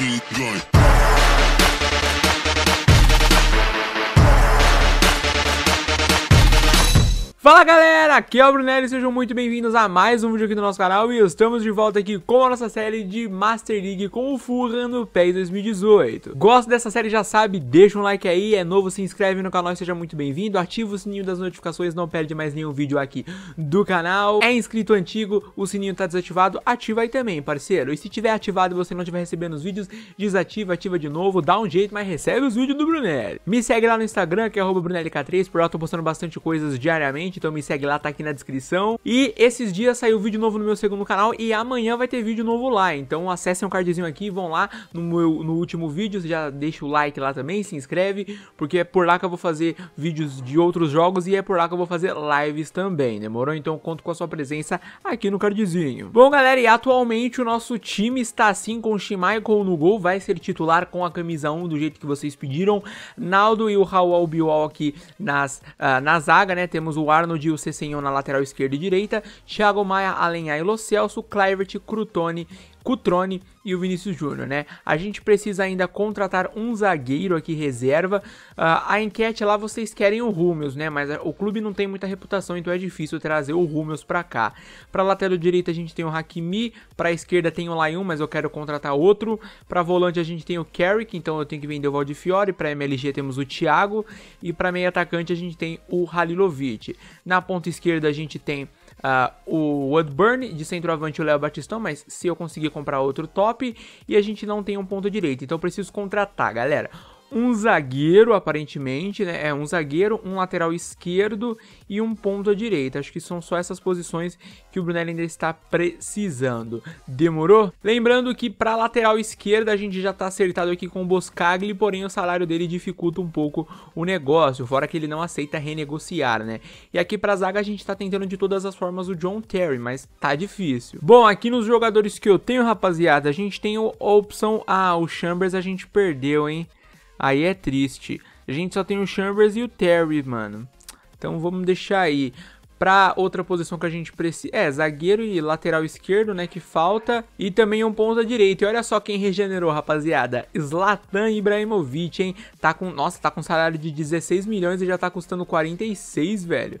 machine gun. Fala galera, aqui é o Brunelli, sejam muito bem-vindos a mais um vídeo aqui do nosso canal e estamos de volta aqui com a nossa série de Master League com o Furran no PES 2018. Gosta dessa série, já sabe, deixa um like aí, é novo, se inscreve no canal e seja muito bem-vindo, ativa o sininho das notificações, não perde mais nenhum vídeo aqui do canal. É inscrito antigo, o sininho tá desativado, ativa aí também, parceiro. E se tiver ativado e você não estiver recebendo os vídeos, desativa, ativa de novo, dá um jeito, mas recebe os vídeos do Brunelli. Me segue lá no Instagram, que é brunelliK3, por lá eu tô postando bastante coisas diariamente gente, então me segue lá, tá aqui na descrição. E esses dias saiu vídeo novo no meu segundo canal e amanhã vai ter vídeo novo lá, então acessem o cardzinho aqui, vão lá no, meu, no último vídeo, já deixa o like lá também, se inscreve, porque é por lá que eu vou fazer vídeos de outros jogos e é por lá que eu vou fazer lives também, demorou? Então conto com a sua presença aqui no cardzinho. Bom galera, e atualmente o nosso time está assim com o Shimaiko no gol, vai ser titular com a camisa 1 do jeito que vocês pediram, Naldo e o Raul Albiol aqui nas, uh, na zaga, né, temos o Ar Arnold e o Cessenhon na lateral esquerda e direita, Thiago Maia, Alenhar e Lo Celso, Clivert Crutone Cutrone e o Vinícius Júnior, né? A gente precisa ainda contratar um zagueiro aqui reserva. Uh, a enquete lá vocês querem o Rúmeus, né? Mas ah, o clube não tem muita reputação, então é difícil trazer o Rúmeus para cá. Para lateral direita a gente tem o Hakimi, para esquerda tem o Lyon, mas eu quero contratar outro. Para volante a gente tem o Carrick, então eu tenho que vender o Valdifiore. Para MLG temos o Thiago e para meio atacante a gente tem o Halilovic. Na ponta esquerda a gente tem uh, o Woodburn, de centroavante o Léo Batistão, mas se eu conseguir comprar outro top, e a gente não tem um ponto direito, então preciso contratar, galera um zagueiro, aparentemente, né? É um zagueiro, um lateral esquerdo e um ponto à direita. Acho que são só essas posições que o Brunelli ainda está precisando. Demorou? Lembrando que para lateral esquerda a gente já está acertado aqui com o Boscagli, porém o salário dele dificulta um pouco o negócio, fora que ele não aceita renegociar, né? E aqui para zaga a gente está tentando de todas as formas o John Terry, mas tá difícil. Bom, aqui nos jogadores que eu tenho, rapaziada, a gente tem a opção A, o Chambers a gente perdeu, hein? Aí é triste. A gente só tem o Chambers e o Terry, mano. Então vamos deixar aí. Pra outra posição que a gente precisa. É, zagueiro e lateral esquerdo, né? Que falta. E também um ponta direito. E olha só quem regenerou, rapaziada. Zlatan Ibrahimovic, hein? Tá com. Nossa, tá com salário de 16 milhões e já tá custando 46, velho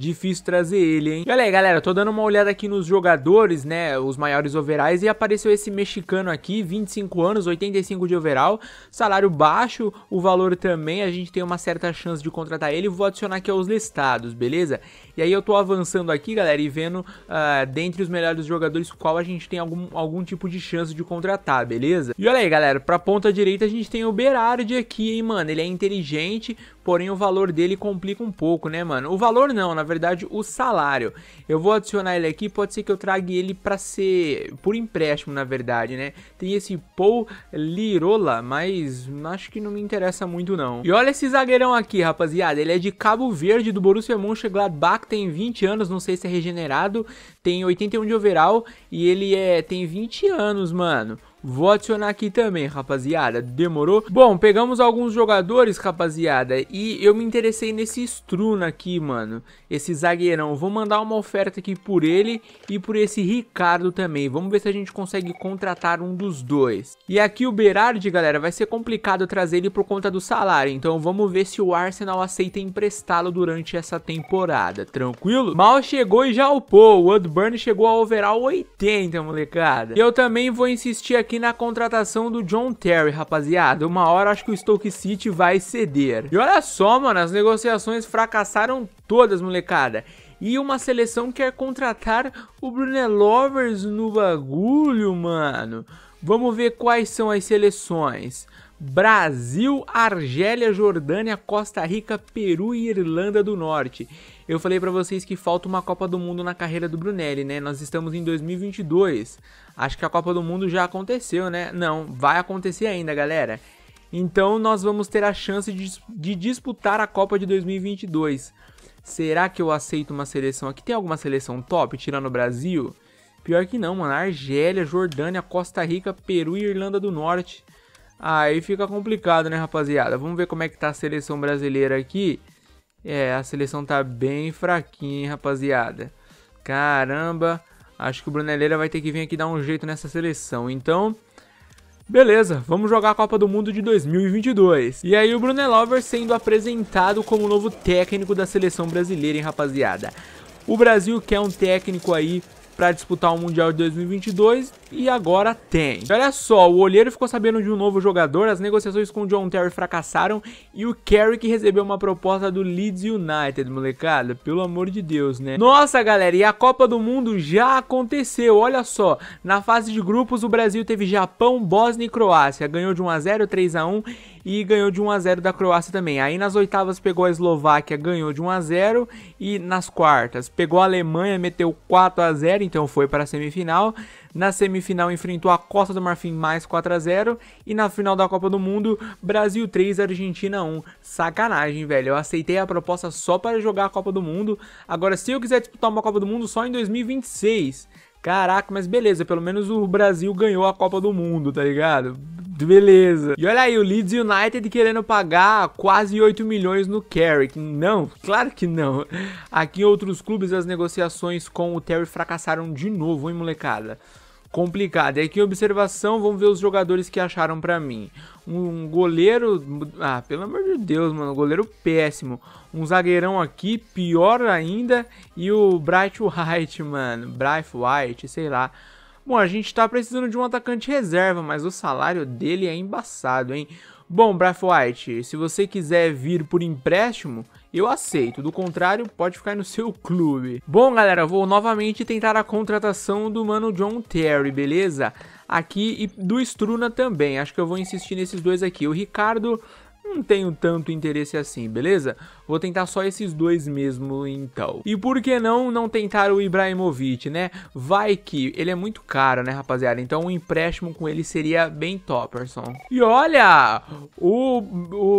difícil trazer ele, hein? E olha aí, galera, tô dando uma olhada aqui nos jogadores, né, os maiores overalls, e apareceu esse mexicano aqui, 25 anos, 85 de overall, salário baixo, o valor também, a gente tem uma certa chance de contratar ele, vou adicionar aqui aos listados, beleza? E aí eu tô avançando aqui, galera, e vendo uh, dentre os melhores jogadores qual a gente tem algum, algum tipo de chance de contratar, beleza? E olha aí, galera, pra ponta direita a gente tem o Berardi aqui, hein, mano, ele é inteligente, porém o valor dele complica um pouco, né, mano? O valor não, na verdade, o salário. Eu vou adicionar ele aqui, pode ser que eu trague ele para ser por empréstimo, na verdade, né? Tem esse Paul Lirola, mas acho que não me interessa muito não. E olha esse zagueirão aqui, rapaziada, ele é de Cabo Verde do Borussia Mönchengladbach, tem 20 anos, não sei se é regenerado, tem 81 de overall e ele é tem 20 anos, mano. Vou adicionar aqui também, rapaziada. Demorou? Bom, pegamos alguns jogadores, rapaziada. E eu me interessei nesse Struna aqui, mano esse zagueirão. Vou mandar uma oferta aqui por ele e por esse Ricardo também. Vamos ver se a gente consegue contratar um dos dois. E aqui o Berardi, galera, vai ser complicado trazer ele por conta do salário. Então vamos ver se o Arsenal aceita emprestá-lo durante essa temporada. Tranquilo? Mal chegou e já upou. O Woodburn chegou a overall 80, molecada. E eu também vou insistir aqui na contratação do John Terry, rapaziada. Uma hora acho que o Stoke City vai ceder. E olha só, mano, as negociações fracassaram todas, molecada molecada. E uma seleção quer contratar o Brunelovers no bagulho, mano. Vamos ver quais são as seleções. Brasil, Argélia, Jordânia, Costa Rica, Peru e Irlanda do Norte. Eu falei para vocês que falta uma Copa do Mundo na carreira do Brunelli, né? Nós estamos em 2022. Acho que a Copa do Mundo já aconteceu, né? Não, vai acontecer ainda, galera. Então nós vamos ter a chance de, de disputar a Copa de 2022. Será que eu aceito uma seleção aqui? Tem alguma seleção top, tirando o Brasil? Pior que não, mano. Argélia, Jordânia, Costa Rica, Peru e Irlanda do Norte. Aí fica complicado, né, rapaziada? Vamos ver como é que tá a seleção brasileira aqui. É, a seleção tá bem fraquinha, hein, rapaziada. Caramba, acho que o Brunelleira vai ter que vir aqui dar um jeito nessa seleção. Então, Beleza, vamos jogar a Copa do Mundo de 2022. E aí o Brunelover sendo apresentado como novo técnico da seleção brasileira, hein, rapaziada. O Brasil quer um técnico aí para disputar o Mundial de 2022 e agora tem. olha só, o olheiro ficou sabendo de um novo jogador, as negociações com o John Terry fracassaram e o Carrick recebeu uma proposta do Leeds United, molecada. Pelo amor de Deus, né? Nossa, galera, e a Copa do Mundo já aconteceu, olha só. Na fase de grupos, o Brasil teve Japão, Bósnia e Croácia. Ganhou de 1x0, 3x1 e ganhou de 1x0 da Croácia também. Aí nas oitavas pegou a Eslováquia, ganhou de 1x0 e nas quartas pegou a Alemanha, meteu 4x0, então foi para a semifinal. Na semifinal enfrentou a Costa do Marfim mais 4 a 0 e na final da Copa do Mundo, Brasil 3 Argentina 1. Sacanagem, velho. Eu aceitei a proposta só para jogar a Copa do Mundo. Agora se eu quiser disputar uma Copa do Mundo só em 2026, Caraca, mas beleza, pelo menos o Brasil ganhou a Copa do Mundo, tá ligado? Beleza. E olha aí, o Leeds United querendo pagar quase 8 milhões no Carrick. Não, claro que não. Aqui em outros clubes as negociações com o Terry fracassaram de novo, hein, molecada? complicado. É e aqui observação, vamos ver os jogadores que acharam para mim. Um goleiro, ah, pelo amor de Deus, mano, goleiro péssimo. Um zagueirão aqui, pior ainda, e o Bright White, mano, Bright White, sei lá. Bom, a gente tá precisando de um atacante reserva, mas o salário dele é embaçado, hein? Bom, Braf White, se você quiser vir por empréstimo, eu aceito. Do contrário, pode ficar no seu clube. Bom, galera, vou novamente tentar a contratação do mano John Terry, beleza? Aqui e do Struna também. Acho que eu vou insistir nesses dois aqui. O Ricardo não tenho tanto interesse assim, beleza? Vou tentar só esses dois mesmo, então. E por que não não tentar o Ibrahimovic, né? Vai que ele é muito caro, né, rapaziada? Então um empréstimo com ele seria bem topperson. E olha, o,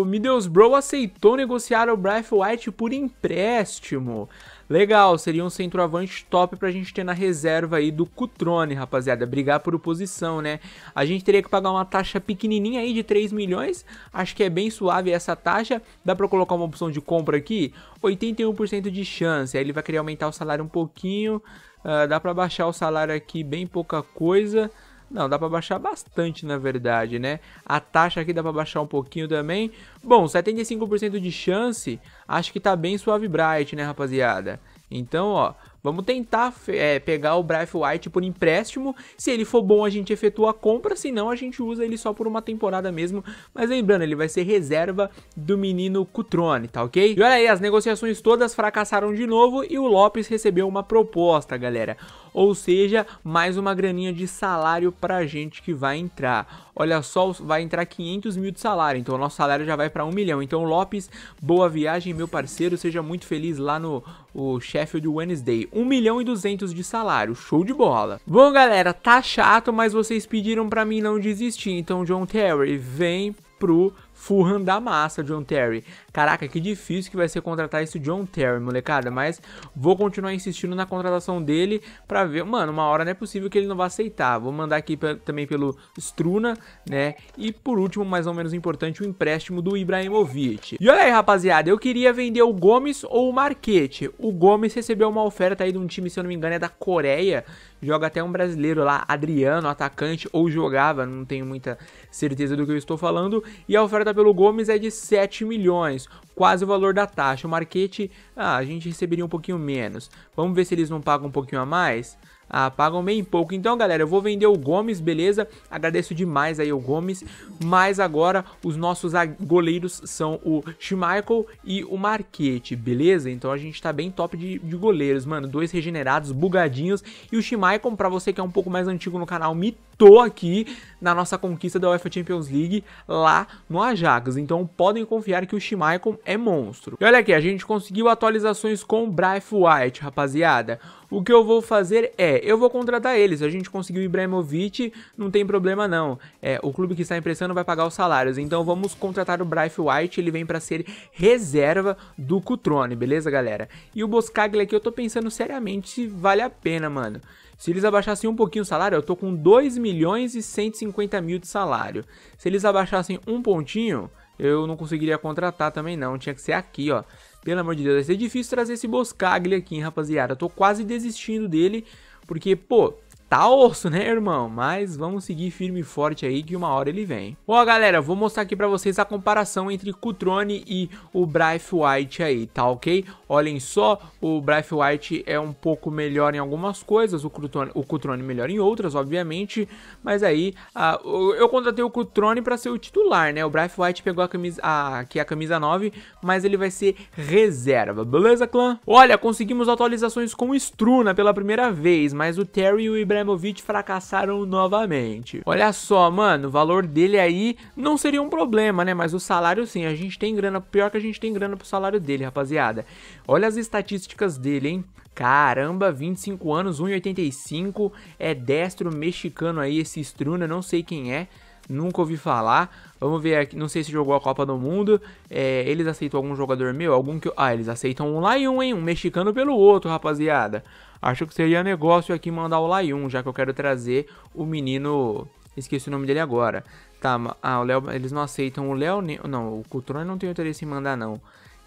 o Middlesbrough aceitou negociar o Bryce White por empréstimo. Legal, seria um centroavante top pra gente ter na reserva aí do Cutrone, rapaziada. Brigar por oposição, né? A gente teria que pagar uma taxa pequenininha aí de 3 milhões. Acho que é bem suave essa taxa. Dá pra colocar uma opção de compra aqui? 81% de chance. Aí ele vai querer aumentar o salário um pouquinho. Uh, dá pra baixar o salário aqui bem pouca coisa. Não, dá para baixar bastante, na verdade, né? A taxa aqui dá para baixar um pouquinho também. Bom, 75% de chance, acho que tá bem suave bright, né, rapaziada? Então, ó, Vamos tentar é, pegar o Bryce White por empréstimo. Se ele for bom, a gente efetua a compra. Se não, a gente usa ele só por uma temporada mesmo. Mas lembrando, ele vai ser reserva do menino Cutrone, tá ok? E olha aí, as negociações todas fracassaram de novo e o Lopes recebeu uma proposta, galera. Ou seja, mais uma graninha de salário pra gente que vai entrar. Olha só, vai entrar 500 mil de salário, então o nosso salário já vai para 1 milhão. Então, Lopes, boa viagem, meu parceiro. Seja muito feliz lá no o Sheffield Wednesday. 1 milhão e 200 de salário, show de bola. Bom, galera, tá chato, mas vocês pediram para mim não desistir, então John Terry, vem pro Fulham da massa, John Terry. Caraca, que difícil que vai ser contratar esse John Terry, molecada. Mas vou continuar insistindo na contratação dele pra ver. Mano, uma hora não é possível que ele não vá aceitar. Vou mandar aqui também pelo Struna, né? E por último, mais ou menos importante, o empréstimo do Ibrahimovic. E olha aí, rapaziada, eu queria vender o Gomes ou o Marquete. O Gomes recebeu uma oferta aí de um time, se eu não me engano, é da Coreia. Joga até um brasileiro lá, Adriano, atacante, ou jogava, não tenho muita certeza do que eu estou falando. E a oferta pelo Gomes é de 7 milhões quase o valor da taxa. O Marquete, ah, a gente receberia um pouquinho menos. Vamos ver se eles não pagam um pouquinho a mais? Ah, pagam bem pouco. Então, galera, eu vou vender o Gomes, beleza? Agradeço demais aí o Gomes. Mas agora os nossos goleiros são o Schmeichel e o Marquete, beleza? Então a gente tá bem top de, de goleiros, mano. Dois regenerados, bugadinhos. E o Schmeichel, pra você que é um pouco mais antigo no canal, mitou aqui na nossa conquista da UEFA Champions League lá no Ajax. Então podem confiar que o Schmeichel é monstro. E olha aqui, a gente conseguiu atualizações com o Bryce White, rapaziada o que eu vou fazer é, eu vou contratar eles. A gente conseguiu o Ibrahimovic, não tem problema não. É, o clube que está emprestando vai pagar os salários. Então vamos contratar o Bryce White, ele vem para ser reserva do Cutrone, beleza, galera? E o Boscaglia aqui eu tô pensando seriamente se vale a pena, mano. Se eles abaixassem um pouquinho o salário, eu tô com 2 milhões e 150 mil de salário. Se eles abaixassem um pontinho, eu não conseguiria contratar também não, tinha que ser aqui, ó. Pelo amor de Deus, vai ser difícil trazer esse Boscaglia aqui, hein, rapaziada. Eu tô quase desistindo dele, porque, pô, tá osso, né, irmão? Mas vamos seguir firme e forte aí que uma hora ele vem. Ó, galera, vou mostrar aqui pra vocês a comparação entre Cutrone e o Braith White aí, tá ok? Olhem só, o Braith White é um pouco melhor em algumas coisas, o Cutrone, o Cutrone melhor em outras, obviamente, mas aí a, eu contratei o Cutrone pra ser o titular, né? O Braith White pegou a camisa, a, aqui a camisa 9, mas ele vai ser reserva, beleza, clã? Olha, conseguimos atualizações com o Struna pela primeira vez, mas o Terry e o Ibrahim Ibrahimovic fracassaram novamente. Olha só, mano, o valor dele aí não seria um problema, né? Mas o salário sim, a gente tem grana, pior que a gente tem grana pro salário dele, rapaziada. Olha as estatísticas dele, hein? Caramba, 25 anos, 1,85, é destro mexicano aí esse Struna, não sei quem é nunca ouvi falar. Vamos ver aqui, não sei se jogou a Copa do Mundo. É, eles aceitam algum jogador meu? Algum que. Ah, eles aceitam um Laiun, hein? Um mexicano pelo outro, rapaziada. Acho que seria negócio aqui mandar o Laiun, já que eu quero trazer o menino. Esqueci o nome dele agora. Tá, ah, o Léo. Eles não aceitam o Léo. nem Não, o Cutrone não tem interesse em mandar, não.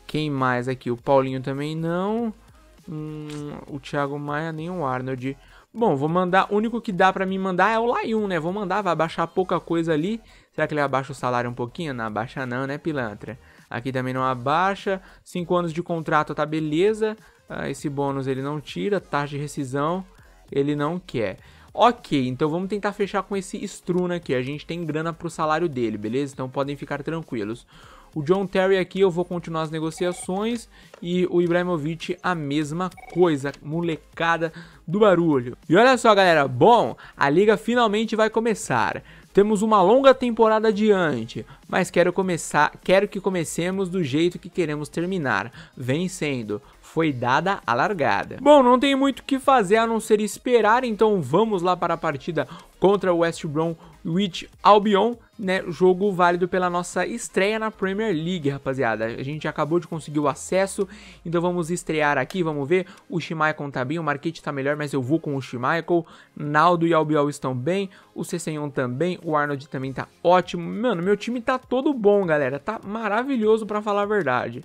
Quem mais aqui? O Paulinho também não. Hum, o Thiago Maia, nem o Arnold. Bom, vou mandar. O único que dá para me mandar é o Layun, né? Vou mandar, vai abaixar pouca coisa ali. Será que ele abaixa o salário um pouquinho? Não abaixa não, né, pilantra? Aqui também não abaixa. 5 anos de contrato tá beleza. Ah, esse bônus ele não tira. Taxa de rescisão ele não quer. Ok, então vamos tentar fechar com esse Struna aqui. A gente tem grana pro salário dele, beleza? Então podem ficar tranquilos. O John Terry aqui eu vou continuar as negociações e o Ibrahimovic a mesma coisa, molecada do barulho. E olha só, galera, bom, a liga finalmente vai começar. Temos uma longa temporada adiante, mas quero começar, quero que comecemos do jeito que queremos terminar, vencendo foi dada a largada. Bom, não tem muito o que fazer a não ser esperar, então vamos lá para a partida contra o West Bromwich Albion, né, jogo válido pela nossa estreia na Premier League, rapaziada. A gente acabou de conseguir o acesso, então vamos estrear aqui, vamos ver. O Schmeichel tá bem, o Marquete tá melhor, mas eu vou com o Schmeichel. Naldo e Albiol estão bem, o Cessenhon também, o Arnold também tá ótimo. Mano, meu time tá todo bom, galera, tá maravilhoso para falar a verdade.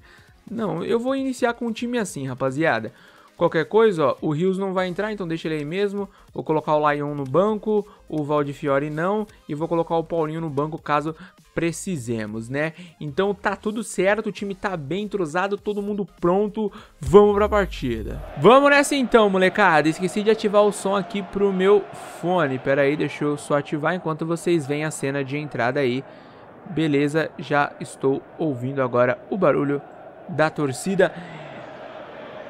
Não, eu vou iniciar com um time assim, rapaziada. Qualquer coisa, ó, o Rios não vai entrar, então deixa ele aí mesmo. Vou colocar o Lion no banco, o Valdifiore não, e vou colocar o Paulinho no banco caso precisemos, né? Então tá tudo certo, o time tá bem entrosado, todo mundo pronto, vamos pra partida. Vamos nessa então, molecada. Esqueci de ativar o som aqui pro meu fone. Pera aí, deixa eu só ativar enquanto vocês veem a cena de entrada aí. Beleza, já estou ouvindo agora o barulho da torcida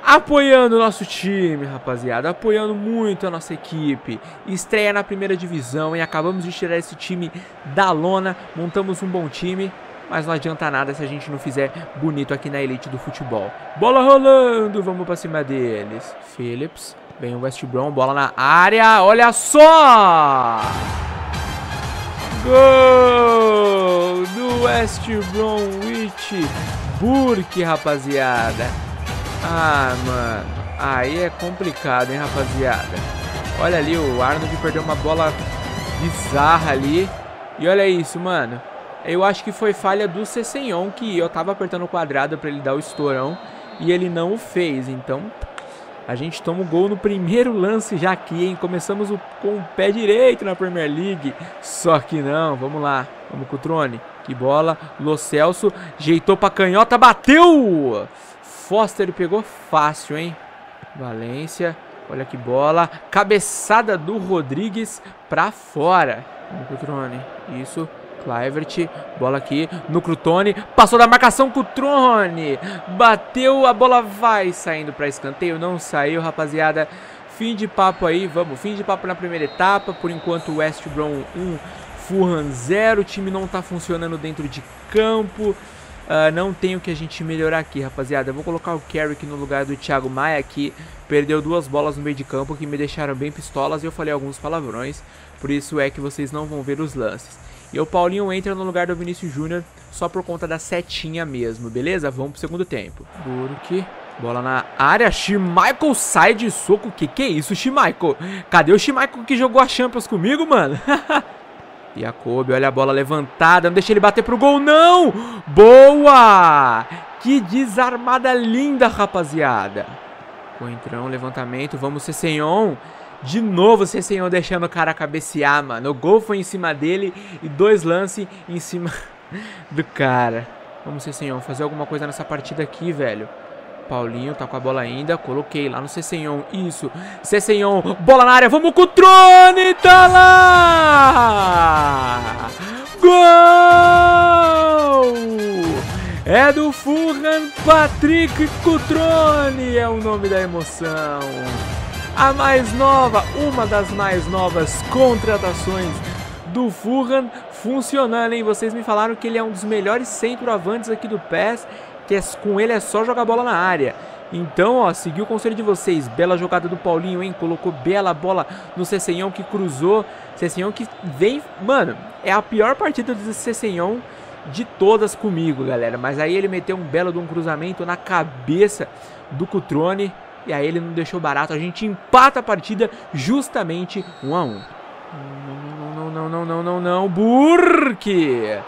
apoiando o nosso time, rapaziada, apoiando muito a nossa equipe. Estreia na primeira divisão e acabamos de tirar esse time da lona, montamos um bom time, mas não adianta nada se a gente não fizer bonito aqui na elite do futebol. Bola rolando, vamos para cima deles. Phillips, vem o West Brom, bola na área, olha só! Gol do West Bromwich Burke, rapaziada. Ah, mano. Aí é complicado, hein, rapaziada. Olha ali, o Arnold perdeu uma bola bizarra ali. E olha isso, mano. Eu acho que foi falha do Cessenhon, que eu tava apertando o quadrado pra ele dar o estourão. E ele não o fez, então... A gente toma o um gol no primeiro lance já aqui, hein? Começamos com o pé direito na Premier League. Só que não, vamos lá. Vamos com o Trone. Que bola. Lo Celso. Jeitou pra canhota. Bateu! Foster pegou fácil, hein? Valência. Olha que bola. Cabeçada do Rodrigues pra fora. No Trone. Isso. Clivert. Bola aqui no Crutone. Passou da marcação com o Trone. Bateu. A bola vai saindo pra escanteio. Não saiu, rapaziada. Fim de papo aí. Vamos. Fim de papo na primeira etapa. Por enquanto, West Brom 1. Fulham zero, o time não tá funcionando dentro de campo. Uh, não tem o que a gente melhorar aqui, rapaziada. Eu vou colocar o Carrick no lugar do Thiago Maia, que perdeu duas bolas no meio de campo que me deixaram bem pistolas e eu falei alguns palavrões. Por isso é que vocês não vão ver os lances. E o Paulinho entra no lugar do Vinícius Júnior só por conta da setinha mesmo, beleza? Vamos pro segundo tempo. Burke, bola na área, Schmeichel sai de soco. Que que é isso, Schmeichel? Cadê o Schmeichel que jogou a Champions comigo, mano? Jacob, olha a bola levantada, não deixa ele bater pro gol, não! Boa! Que desarmada linda, rapaziada! Coentrão, levantamento, vamos Cessenhon. De novo Cessenhon deixando o cara cabecear, mano. O gol foi em cima dele e dois lances em cima do cara. Vamos Cessenhon, fazer alguma coisa nessa partida aqui, velho. Paulinho tá com a bola ainda. Coloquei lá no Cessenhon. Isso. Cessenhon. Bola na área. Vamos com o Trone. Tá lá. Gol! É do Furran Patrick Cutrone. É o nome da emoção. A mais nova, uma das mais novas contratações do Furran funcionando, hein? Vocês me falaram que ele é um dos melhores centroavantes aqui do PES que é, com ele é só jogar bola na área. Então, ó, seguiu o conselho de vocês. Bela jogada do Paulinho, hein? Colocou bela bola no Cessenhão que cruzou. Cessenhão que vem... Mano, é a pior partida do Cessenhão de todas comigo, galera. Mas aí ele meteu um belo de um cruzamento na cabeça do Cutrone. E aí ele não deixou barato. A gente empata a partida justamente 1 um a 1 um. Não, não, não, não, não, não, não, não. Burke!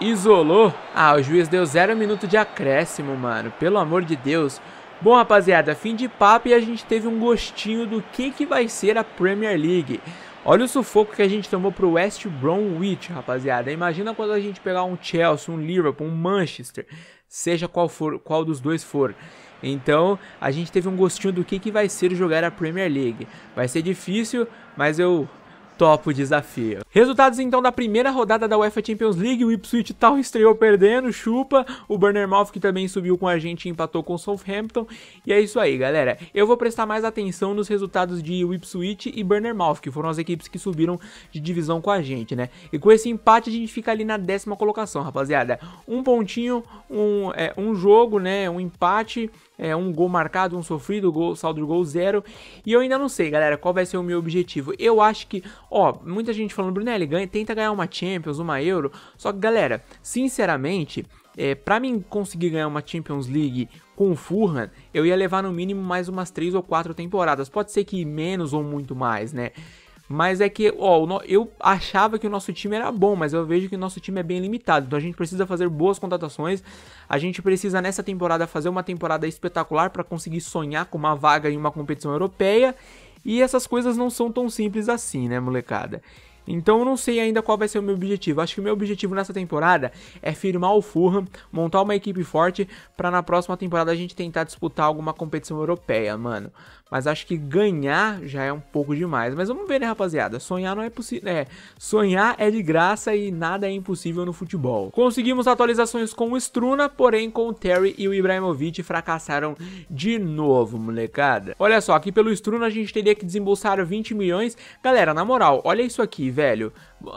Isolou. Ah, o juiz deu zero minuto de acréscimo, mano. Pelo amor de Deus. Bom, rapaziada, fim de papo e a gente teve um gostinho do que, que vai ser a Premier League. Olha o sufoco que a gente tomou pro West Bromwich, rapaziada. Imagina quando a gente pegar um Chelsea, um Liverpool, um Manchester, seja qual for, qual dos dois for. Então, a gente teve um gostinho do que, que vai ser jogar a Premier League. Vai ser difícil, mas eu Topo desafio. Resultados então da primeira rodada da UEFA Champions League, o Ipswich tal estreou perdendo, chupa, o Bournemouth que também subiu com a gente e empatou com o Southampton, e é isso aí galera, eu vou prestar mais atenção nos resultados de Ipswich e Bournemouth, que foram as equipes que subiram de divisão com a gente, né, e com esse empate a gente fica ali na décima colocação, rapaziada, um pontinho, um, é, um jogo, né, um empate, é, um gol marcado, um sofrido, gol, saldo de gol zero, e eu ainda não sei galera, qual vai ser o meu objetivo, eu acho que Ó, muita gente falando, Brunelli, ganha, tenta ganhar uma Champions, uma Euro. Só que, galera, sinceramente, é, para mim conseguir ganhar uma Champions League com o Fulham, eu ia levar no mínimo mais umas 3 ou 4 temporadas. Pode ser que menos ou muito mais, né? Mas é que, ó, eu achava que o nosso time era bom, mas eu vejo que o nosso time é bem limitado. Então a gente precisa fazer boas contratações. A gente precisa nessa temporada fazer uma temporada espetacular para conseguir sonhar com uma vaga em uma competição europeia e essas coisas não são tão simples assim, né, molecada? Então eu não sei ainda qual vai ser o meu objetivo. Acho que o meu objetivo nessa temporada é firmar o Fulham, montar uma equipe forte para na próxima temporada a gente tentar disputar alguma competição europeia, mano. Mas acho que ganhar já é um pouco demais. Mas vamos ver, né, rapaziada? Sonhar não é possível. É, sonhar é de graça e nada é impossível no futebol. Conseguimos atualizações com o Struna, porém com o Terry e o Ibrahimovic fracassaram de novo, molecada. Olha só, aqui pelo Struna a gente teria que desembolsar 20 milhões. Galera, na moral, olha isso aqui velho,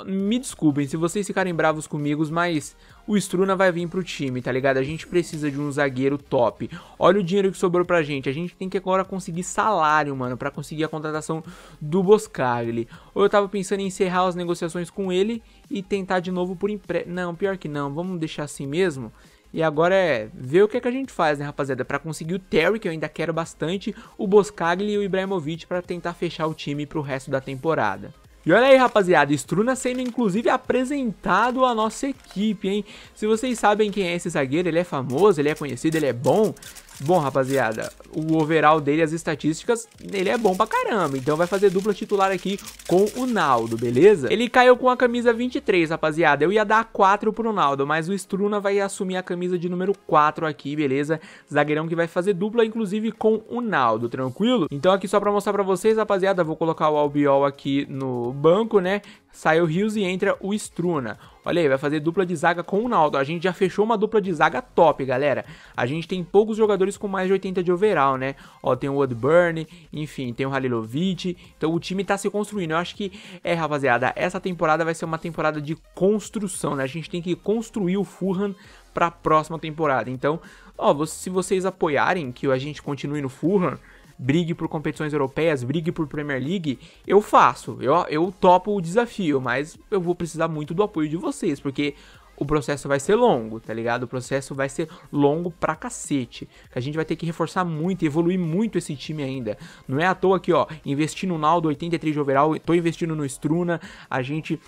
me desculpem se vocês ficarem bravos comigo, mas o Struna vai vir pro time, tá ligado? A gente precisa de um zagueiro top. Olha o dinheiro que sobrou pra gente. A gente tem que agora conseguir salário, mano, para conseguir a contratação do Boscagli. Ou eu tava pensando em encerrar as negociações com ele e tentar de novo por empréstimo. Não, pior que não. Vamos deixar assim mesmo. E agora é ver o que, é que a gente faz, né, rapaziada? Para conseguir o Terry, que eu ainda quero bastante, o Boscagli e o Ibrahimovic para tentar fechar o time pro resto da temporada. E olha aí, rapaziada, Struna sendo inclusive apresentado à nossa equipe, hein? Se vocês sabem quem é esse zagueiro, ele é famoso, ele é conhecido, ele é bom. Bom, rapaziada, o overall dele, as estatísticas, ele é bom pra caramba. Então vai fazer dupla titular aqui com o Naldo, beleza? Ele caiu com a camisa 23, rapaziada. Eu ia dar 4 pro Naldo, mas o Struna vai assumir a camisa de número 4 aqui, beleza? Zagueirão que vai fazer dupla, inclusive, com o Naldo, tranquilo? Então aqui só pra mostrar pra vocês, rapaziada, vou colocar o Albiol aqui no banco, né? Sai o Rios e entra o Struna. Olha aí, vai fazer dupla de zaga com o Naldo. A gente já fechou uma dupla de zaga top, galera. A gente tem poucos jogadores com mais de 80 de overall, né? Ó, tem o Woodburn, enfim, tem o Halilovic. Então o time tá se construindo. Eu acho que, é, rapaziada, essa temporada vai ser uma temporada de construção, né? A gente tem que construir o Fulham pra próxima temporada. Então, ó, se vocês apoiarem que a gente continue no Fulham brigue por competições europeias, brigue por Premier League, eu faço, eu, eu topo o desafio, mas eu vou precisar muito do apoio de vocês, porque o processo vai ser longo, tá ligado? O processo vai ser longo pra cacete. A gente vai ter que reforçar muito, evoluir muito esse time ainda. Não é à toa que, ó, investindo no Naldo, 83 de overall, tô investindo no Struna, a gente uh,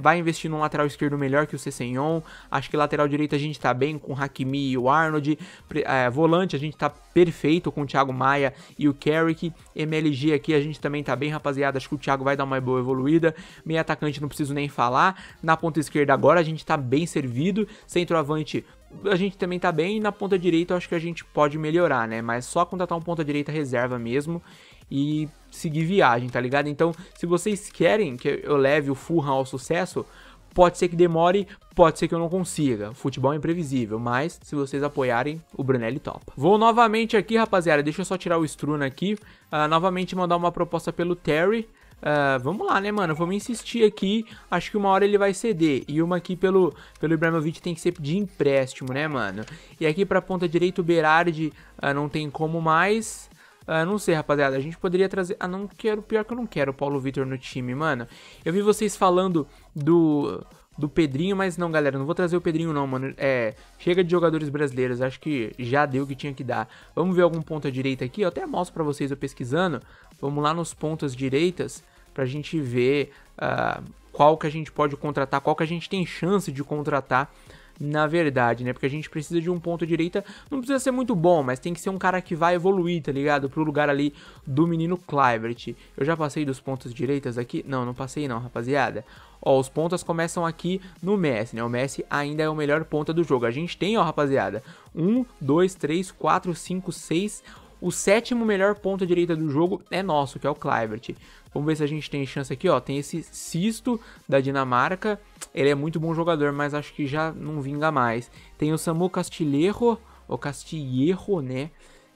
vai investir num lateral esquerdo melhor que o Cessenhon, acho que lateral direito a gente tá bem com o Hakimi e o Arnold, uh, volante a gente tá perfeito com o Thiago Maia e o Carrick, MLG aqui a gente também tá bem, rapaziada, acho que o Thiago vai dar uma boa evoluída, meio atacante não preciso nem falar, na ponta esquerda agora a gente tá bem servido. Centroavante, a gente também tá bem. E na ponta direita, eu acho que a gente pode melhorar, né? Mas só contratar um ponta direita reserva mesmo e seguir viagem, tá ligado? Então, se vocês querem que eu leve o Fulham ao sucesso, pode ser que demore, pode ser que eu não consiga. Futebol é imprevisível, mas se vocês apoiarem, o Brunelli topa. Vou novamente aqui, rapaziada, deixa eu só tirar o Struna aqui, uh, novamente mandar uma proposta pelo Terry, Uh, vamos lá, né, mano? Vamos insistir aqui. Acho que uma hora ele vai ceder. E uma aqui pelo, pelo Ibrahimovic tem que ser de empréstimo, né, mano? E aqui pra ponta direita o Berardi uh, não tem como mais. Uh, não sei, rapaziada. A gente poderia trazer. Ah, não quero. Pior que eu não quero o Paulo Vitor no time, mano. Eu vi vocês falando do. Do Pedrinho, mas não, galera, não vou trazer o Pedrinho, não, mano. É, chega de jogadores brasileiros, acho que já deu o que tinha que dar. Vamos ver algum ponta direita aqui, eu até mostro pra vocês eu pesquisando. Vamos lá nos pontas direitas para a gente ver uh, qual que a gente pode contratar, qual que a gente tem chance de contratar na verdade, né? Porque a gente precisa de um ponto direita, não precisa ser muito bom, mas tem que ser um cara que vai evoluir, tá ligado? Pro lugar ali do menino Clivert. Eu já passei dos pontos direitas aqui? Não, não passei não, rapaziada. Ó, os pontos começam aqui no Messi, né? O Messi ainda é o melhor ponta do jogo. A gente tem, ó, rapaziada, Um, dois, três, quatro, cinco, seis. O sétimo melhor ponta direita do jogo é nosso, que é o Clavert. Vamos ver se a gente tem chance aqui, ó. Tem esse Sisto da Dinamarca. Ele é muito bom jogador, mas acho que já não vinga mais. Tem o Samu Castillejo, o Castillejo, né?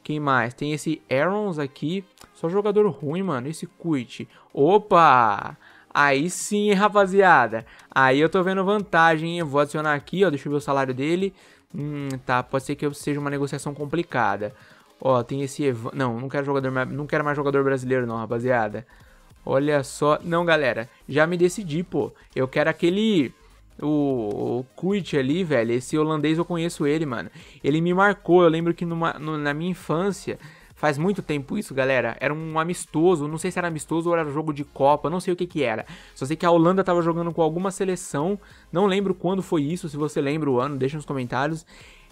Quem mais? Tem esse Aarons aqui. Só jogador ruim, mano. Esse Kuit. Opa! Aí sim, rapaziada. Aí eu tô vendo vantagem, hein? Eu vou adicionar aqui, ó. Deixa eu ver o salário dele. Hum, tá. Pode ser que seja uma negociação complicada. Ó, tem esse Evan... Não, não quero, jogador, não quero mais jogador brasileiro não, rapaziada. Olha só... Não, galera. Já me decidi, pô. Eu quero aquele... O, o Kuit ali, velho. Esse holandês eu conheço ele, mano. Ele me marcou. Eu lembro que numa, no, na minha infância... Faz muito tempo isso, galera. Era um amistoso, não sei se era amistoso ou era jogo de Copa, não sei o que que era. Só sei que a Holanda tava jogando com alguma seleção, não lembro quando foi isso, se você lembra o ano, deixa nos comentários.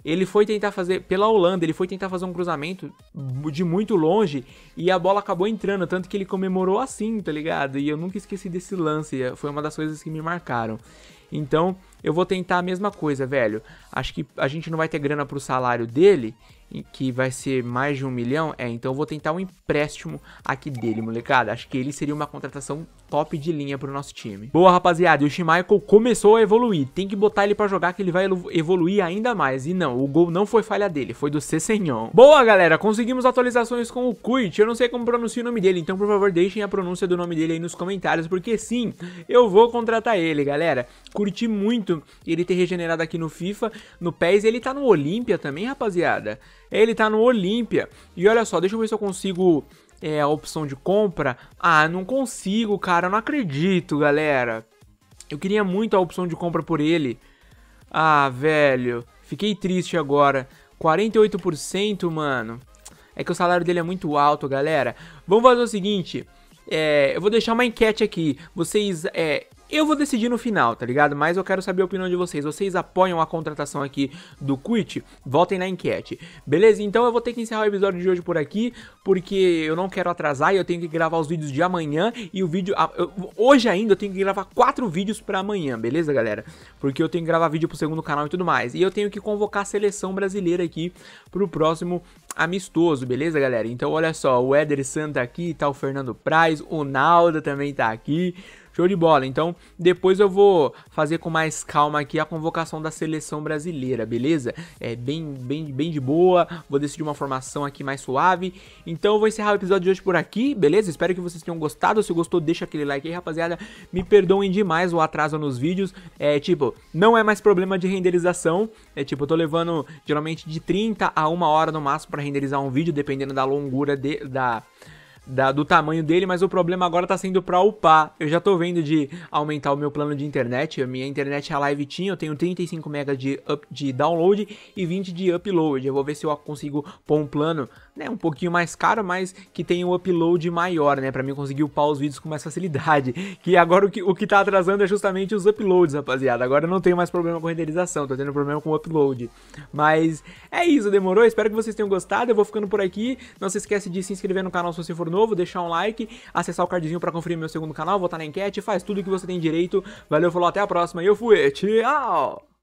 Ele foi tentar fazer, pela Holanda, ele foi tentar fazer um cruzamento de muito longe e a bola acabou entrando, tanto que ele comemorou assim, tá ligado? E eu nunca esqueci desse lance, eh, foi uma das coisas que me marcaram. Então, eu vou tentar a mesma coisa, velho. Acho que a gente não vai ter grana pro salário dele, que vai ser mais de um milhão, é, então eu vou tentar um empréstimo aqui dele, molecada. Acho que ele seria uma contratação top de linha pro nosso time. Boa, rapaziada, o Schmeichel começou a evoluir. Tem que botar ele pra jogar que ele vai evoluir ainda mais. E não, o gol não foi falha dele, foi do Cessenhon. Boa, galera, conseguimos atualizações com o Kuit. Eu não sei como pronuncia o nome dele, então por favor deixem a pronúncia do nome dele aí nos comentários, porque sim, eu vou contratar ele, galera. Curti muito ele ter regenerado aqui no FIFA, no PES, ele tá no Olímpia também, rapaziada. Ele tá no Olímpia. E olha só, deixa eu ver se eu consigo é, a opção de compra. Ah, não consigo, cara. não acredito, galera. Eu queria muito a opção de compra por ele. Ah, velho. Fiquei triste agora. 48%, mano. É que o salário dele é muito alto, galera. Vamos fazer o seguinte. É, eu vou deixar uma enquete aqui. Vocês é, eu vou decidir no final, tá ligado? Mas eu quero saber a opinião de vocês. Vocês apoiam a contratação aqui do Quit? Votem na enquete. Beleza? Então eu vou ter que encerrar o episódio de hoje por aqui, porque eu não quero atrasar e eu tenho que gravar os vídeos de amanhã e o vídeo ah, hoje ainda eu tenho que gravar quatro vídeos para amanhã, beleza, galera? Porque eu tenho que gravar vídeo pro segundo canal e tudo mais. E eu tenho que convocar a seleção brasileira aqui pro próximo amistoso, beleza, galera? Então olha só, o Éder Santa aqui, tá o Fernando Praz, o Nalda também tá aqui. Show de bola. Então, depois eu vou fazer com mais calma aqui a convocação da seleção brasileira, beleza? É bem, bem, bem de boa. Vou decidir uma formação aqui mais suave. Então, eu vou encerrar o episódio de hoje por aqui, beleza? Espero que vocês tenham gostado. Se gostou, deixa aquele like aí, rapaziada. Me perdoem demais o atraso nos vídeos. É tipo, não é mais problema de renderização. É tipo, eu tô levando geralmente de 30 a 1 hora no máximo para renderizar um vídeo, dependendo da longura de, da da, do tamanho dele, mas o problema agora tá sendo pra upar. Eu já tô vendo de aumentar o meu plano de internet, a minha internet a live tinha, eu tenho 35 MB de, up, de download e 20 de upload. Eu vou ver se eu consigo pôr um plano, né, um pouquinho mais caro, mas que tenha um upload maior, né, pra mim conseguir upar os vídeos com mais facilidade. Que agora o que, o que tá atrasando é justamente os uploads, rapaziada. Agora eu não tenho mais problema com renderização, tô tendo problema com upload. Mas é isso, demorou? Espero que vocês tenham gostado, eu vou ficando por aqui. Não se esquece de se inscrever no canal se você for novo, deixar um like, acessar o cardzinho para conferir meu segundo canal, votar na enquete, faz tudo o que você tem direito. Valeu, falou, até a próxima e eu fui, tchau!